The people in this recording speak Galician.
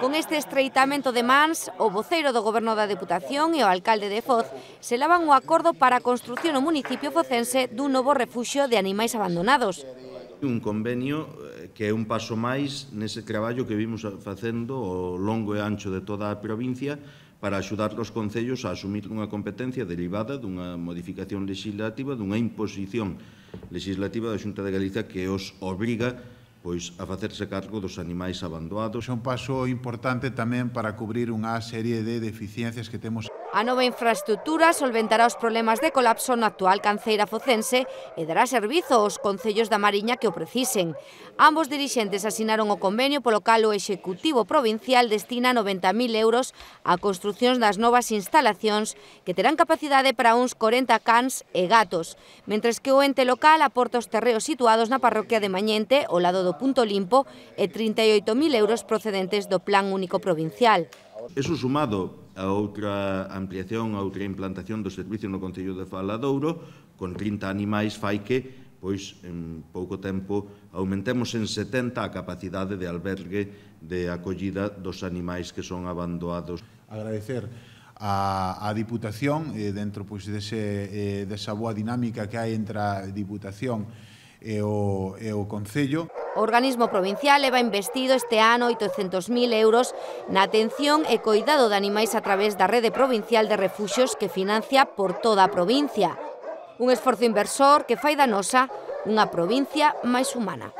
Con este estreitamento de mans, o voceiro do Goberno da Deputación e o alcalde de Foz selaban o acordo para a construción no municipio focense dun novo refuxio de animais abandonados. Un convenio eh, que é un paso máis nese traballo que vimos facendo o longo e ancho de toda a provincia para axudar os concellos a asumir unha competencia derivada dunha modificación legislativa, dunha imposición legislativa da Xunta de Galiza que os obriga pois a facerse cargo dos animais abandonados. É un paso importante tamén para cubrir unha serie de deficiencias que temos. A nova infraestructura solventará os problemas de colapso na actual canceira focense e dará servizo aos concellos da Mariña que o precisen. Ambos dirixentes asinaron o convenio polo cal o Executivo Provincial destina 90.000 euros a construcción das novas instalacións que terán capacidade para uns 40 cans e gatos, mentres que o ente local aporta os terreos situados na parroquia de Mañente, ao lado do Punto Limpo, e 38.000 euros procedentes do Plan Único Provincial. Eso sumado a outra ampliación, a outra implantación do servicio no Concello de Faladouro, con 30 animais fai que pois en pouco tempo aumentemos en 70 a capacidade de albergue de acollida dos animais que son abandonados. Agradecer a, a Diputación, eh, dentro pois, dese, eh, desa boa dinámica que hai entre a Diputación e e o, e o Concello. O organismo provincial leva investido este ano 800.000 euros na atención e coidado de animais a través da rede provincial de refuxos que financia por toda a provincia. Un esforzo inversor que fai da nosa unha provincia máis humana.